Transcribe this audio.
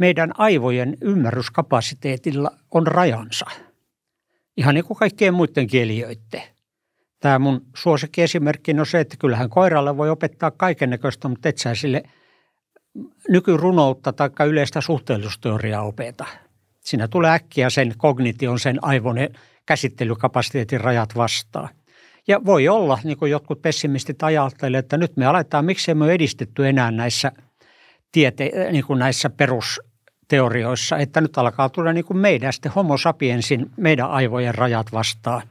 meidän aivojen ymmärryskapasiteetilla on rajansa. Ihan niin kuin kaikkien muiden kielijöiden. Tämä mun suosikkiesimerkki on se, että kyllähän koiralle voi opettaa kaiken näköistä, mutta et sä sille nykyrunoutta tai yleistä suhteellisuusteoriaa opeta. Siinä tulee äkkiä sen kognition, sen aivonen käsittelykapasiteetin rajat vastaan. Ja voi olla, niin kuin jotkut pessimistit ajattelevat, että nyt me aletaan, miksei me edistetty enää näissä, tiete, niin kuin näissä perus teorioissa, että nyt alkaa tulla niin kuin meidän sitten homo sapiensin, meidän aivojen rajat vastaan.